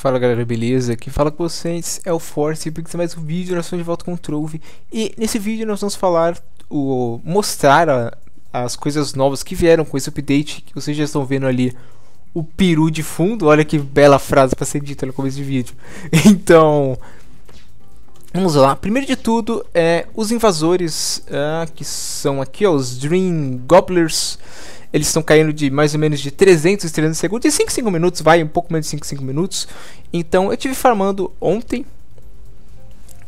Fala galera, beleza? Aqui fala com vocês é o Force, porque mais um vídeo, nós de volta com o Trove E nesse vídeo nós vamos falar, o, mostrar a, as coisas novas que vieram com esse update Que vocês já estão vendo ali o peru de fundo, olha que bela frase para ser dita no começo do vídeo Então, Vamos lá, primeiro de tudo, é, os invasores, uh, que são aqui ó, os Dream Gobblers, eles estão caindo de mais ou menos de 300 300 segundos, e 5 5 minutos, vai, um pouco menos de 5 5 minutos. Então eu tive farmando ontem.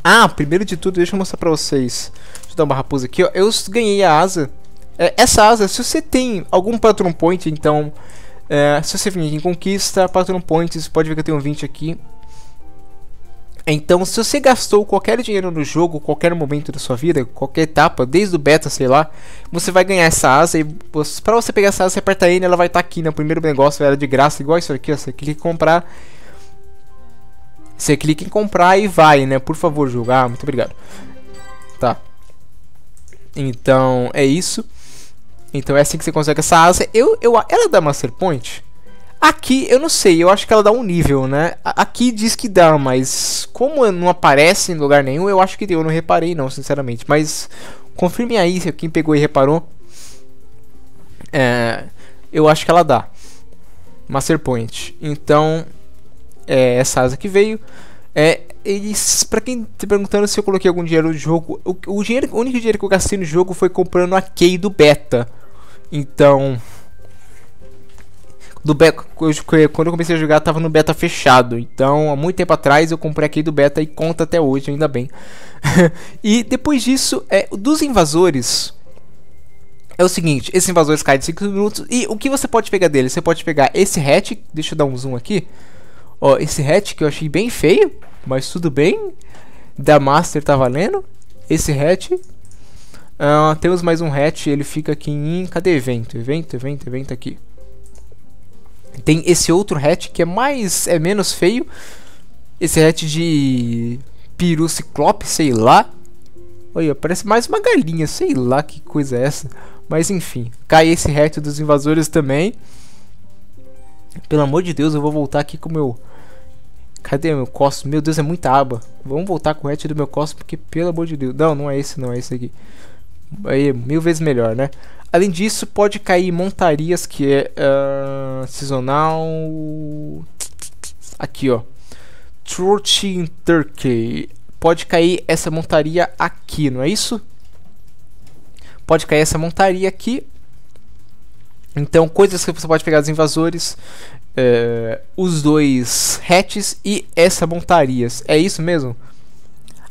Ah, primeiro de tudo, deixa eu mostrar pra vocês. Deixa eu dar uma raposa aqui, ó. Eu ganhei a asa. É, essa asa, se você tem algum patron point, então... É, se você vir em conquista, patron points, pode ver que eu tenho 20 aqui. Então, se você gastou qualquer dinheiro no jogo, qualquer momento da sua vida, qualquer etapa, desde o beta, sei lá, você vai ganhar essa asa e para você pegar essa asa, você aperta N, ela vai estar tá aqui no né? primeiro negócio, ela é de graça, igual isso aqui, ó, você clica em comprar. Você clica em comprar e vai, né? Por favor, jogo. Ah, muito obrigado. Tá. Então, é isso. Então é assim que você consegue essa asa. Eu, eu, ela é da Master Point? Aqui, eu não sei, eu acho que ela dá um nível, né? Aqui diz que dá, mas como não aparece em lugar nenhum, eu acho que deu. Eu não reparei, não, sinceramente. Mas confirme aí se quem pegou e reparou. É, eu acho que ela dá. Master Point. Então, é essa asa que veio. É, eles, pra quem tá perguntando se eu coloquei algum dinheiro no jogo, o, o, dinheiro, o único dinheiro que eu gastei no jogo foi comprando a key do beta. Então, do beta. Quando eu comecei a jogar, tava no beta fechado. Então, há muito tempo atrás, eu comprei aqui do beta e conta até hoje, ainda bem. e depois disso, é, dos invasores. É o seguinte, esses invasores caem de 5 minutos. E o que você pode pegar dele Você pode pegar esse hatch. Deixa eu dar um zoom aqui. Ó, esse hatch que eu achei bem feio. Mas tudo bem. Da Master tá valendo. Esse hatch. Uh, temos mais um hatch. Ele fica aqui em. Cadê evento? Evento, evento, evento aqui. Tem esse outro hatch que é mais. é menos feio. Esse hatch de. Piru Ciclope, sei lá. Olha, parece mais uma galinha, sei lá que coisa é essa. Mas enfim, cai esse hatch dos invasores também. Pelo amor de Deus, eu vou voltar aqui com o meu. Cadê meu costo? Meu Deus, é muita aba. Vamos voltar com o hatch do meu costo, porque pelo amor de Deus. Não, não é esse, não, é esse aqui. Aí, mil vezes melhor, né? Além disso, pode cair montarias que é uh, ah, sazonal. Aqui, ó. Trotting Turkey. Pode cair essa montaria aqui, não é isso? Pode cair essa montaria aqui. Então, coisas que você pode pegar dos invasores. Eh, os dois hatches e essa montarias. É isso mesmo?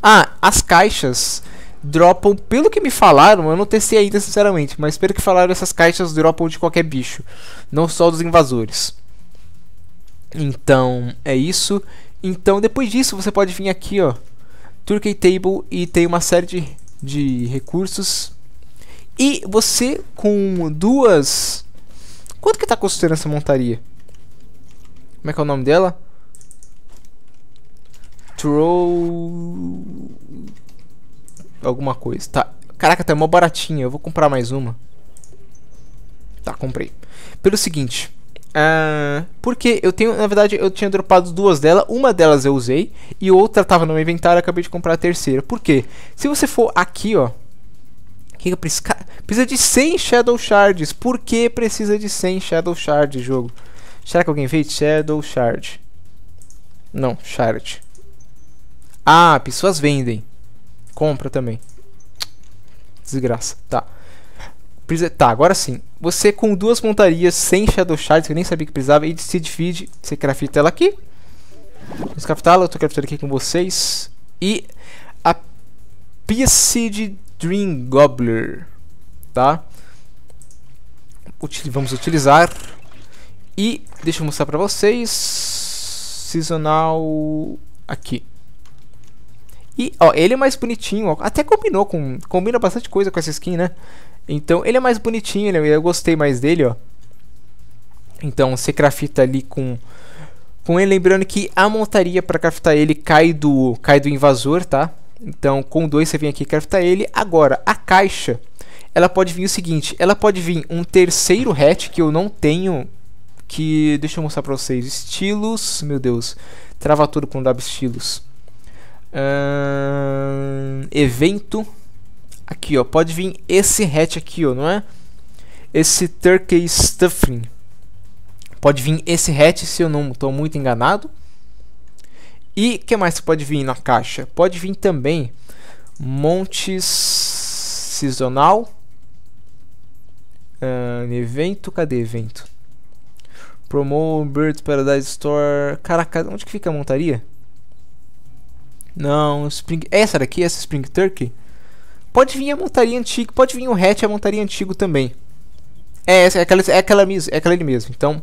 Ah, as caixas dropam, pelo que me falaram, eu não testei ainda sinceramente, mas pelo que falaram, essas caixas dropam de qualquer bicho, não só dos invasores. Então, é isso. Então, depois disso, você pode vir aqui, ó, Turkey Table e tem uma série de, de recursos. E você com duas Quanto que tá custando essa montaria? Como é que é o nome dela? Troll alguma coisa. Tá. Caraca, tá mó baratinha. Eu vou comprar mais uma. Tá, comprei. Pelo seguinte. Uh, ah, porque eu tenho, na verdade, eu tinha dropado duas delas. Uma delas eu usei e outra tava no meu inventário. Acabei de comprar a terceira. Por quê? Se você for aqui, ó. Que preciso, precisa de 100 Shadow Shards. Por que precisa de 100 Shadow Shards, jogo? Será que alguém fez? Shadow Shard. Não, Shard. Ah, pessoas vendem compra também. Desgraça. Tá. É, tá, agora sim. Você com duas montarias sem Shadow Shards, que eu nem sabia que precisava, e de Seed Feed, você crafta ela aqui. Vamos craftá-la, eu tô craftando aqui com vocês. E a Piacid Dream Gobbler, tá? Util vamos utilizar. E deixa eu mostrar pra vocês. Seasonal aqui. E, ó, ele é mais bonitinho, ó, até combinou com... Combina bastante coisa com essa skin, né? Então, ele é mais bonitinho, né? Eu gostei mais dele, ó. Então, você crafta ali com... Com ele, lembrando que a montaria para craftar ele cai do, cai do invasor, tá? Então, com dois você vem aqui craftar ele. Agora, a caixa, ela pode vir o seguinte, ela pode vir um terceiro hatch que eu não tenho, que deixa eu mostrar para vocês, estilos, meu Deus, trava tudo com W estilos. Uh, evento. Aqui, ó. Pode vir esse hatch aqui, ó, não é? Esse Turkey Stuffing. Pode vir esse hatch, se eu não estou muito enganado. E o que mais pode vir na caixa? Pode vir também Montes Seasonal. Uh, evento, cadê evento? Promo Bird Paradise Store. Caraca, onde que fica a montaria? Não, Spring. Essa daqui, essa Spring Turkey? Pode vir a montaria antiga, pode vir o hatch a montaria antigo também. É, é aquela, é aquela, é aquela ali mesmo. Então,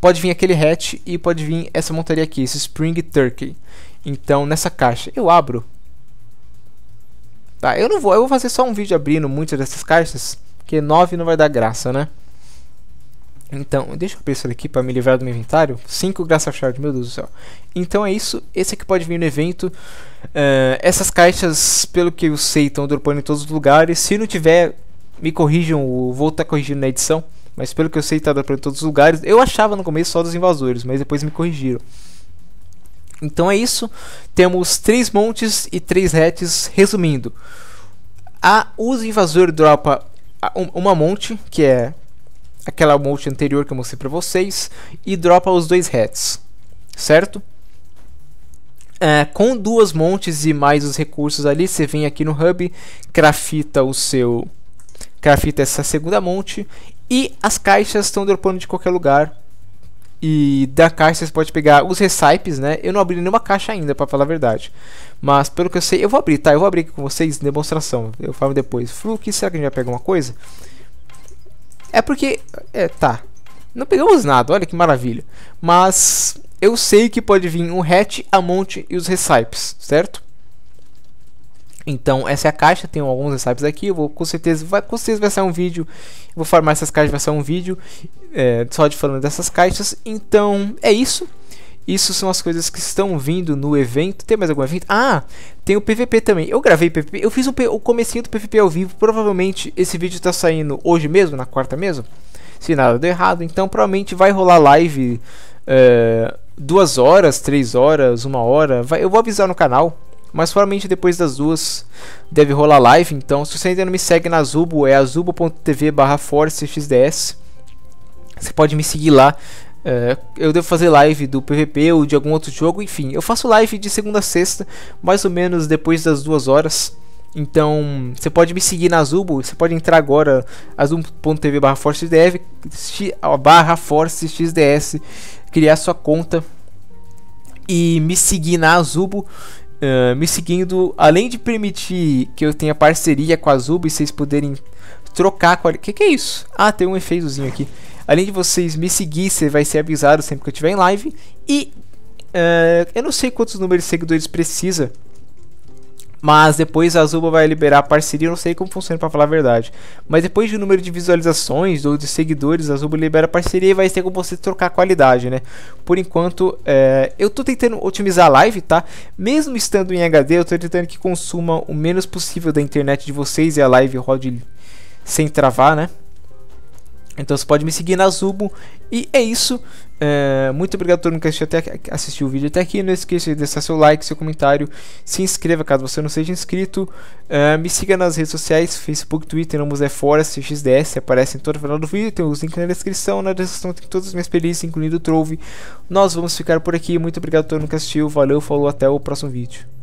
pode vir aquele hatch e pode vir essa montaria aqui, esse Spring Turkey. Então, nessa caixa, eu abro. Tá, eu não vou, eu vou fazer só um vídeo abrindo muitas dessas caixas, porque 9 não vai dar graça, né? Então, deixa eu abrir isso aqui para me livrar do meu inventário. 5 Graça Shard, meu Deus do céu. Então é isso, esse aqui pode vir no evento. Uh, essas caixas, pelo que eu sei, estão dropando em todos os lugares. Se não tiver, me corrijam, vou estar tá corrigindo na edição. Mas pelo que eu sei, tá dropando em todos os lugares. Eu achava no começo só dos invasores, mas depois me corrigiram. Então é isso, temos 3 montes e 3 hatches, resumindo. A, os invasores dropa uma monte, que é aquela monte anterior que eu mostrei para vocês, e dropa os dois hats, certo? É, com duas montes e mais os recursos ali, você vem aqui no hub, crafita o seu, crafita essa segunda monte e as caixas estão dropando de qualquer lugar. E da caixa você pode pegar os recipes, né? Eu não abri nenhuma caixa ainda, para falar a verdade. Mas pelo que eu sei, eu vou abrir, tá? Eu vou abrir aqui com vocês, demonstração. Eu falo depois. Flu, que será que a gente vai pegar uma coisa? É porque. É, tá. Não pegamos nada, olha que maravilha. Mas eu sei que pode vir um hatch, a monte e os recipes, certo? Então, essa é a caixa, tem alguns recipes aqui, eu vou com certeza, vai, com certeza vai sair um vídeo, vou farmar essas caixas, vai sair um vídeo é, só de falando dessas caixas. Então, é isso. Isso são as coisas que estão vindo no evento. Tem mais algum evento? Ah, tem o PVP também. Eu gravei PVP, eu fiz um, o comecinho do PVP ao vivo. Provavelmente esse vídeo está saindo hoje mesmo, na quarta mesmo. Se nada deu errado, então provavelmente vai rolar live é, duas horas, três horas, uma hora. Vai, eu vou avisar no canal. Mas provavelmente depois das duas deve rolar live. Então, se você ainda não me segue na Azubo, é azubo.tv barra Você pode me seguir lá. É, eu devo fazer live do PVP ou de algum outro jogo, enfim. Eu faço live de segunda a sexta, mais ou menos depois das duas horas. Então, você pode me seguir na Zubo, você pode entrar agora azubo.tv barra forcedev, barra forcexds, criar sua conta e me seguir na Azubo. Uh, me seguindo, além de permitir que eu tenha parceria com a Azubo e vocês poderem trocar. Qual... Que que é isso? Ah, tem um efeitozinho aqui. Além de vocês me seguir, você vai ser avisado sempre que eu estiver em live. E uh, eu não sei quantos números de seguidores precisa. Mas depois a Azuba vai liberar a parceria, eu não sei como funciona para falar a verdade. Mas depois de um número de visualizações ou de seguidores, a Azuba libera a parceria e vai ter como você trocar a qualidade, né? Por enquanto, é... eu tô tentando otimizar a live, tá? Mesmo estando em HD, eu tô tentando que consuma o menos possível da internet de vocês e a live rode sem travar, né? Então você pode me seguir na Zubo. E é isso. É, muito obrigado a todo mundo que assistiu, até, assistiu o vídeo até aqui. Não esqueça de deixar seu like, seu comentário. Se inscreva caso você não seja inscrito. É, me siga nas redes sociais: Facebook, Twitter, ambos é fora, CXDS. Aparece em todo o final do vídeo. Tem os links na descrição. Na descrição tem todas as minhas playlists, incluindo o Trove. Nós vamos ficar por aqui. Muito obrigado a todo mundo que assistiu. Valeu, falou, até o próximo vídeo.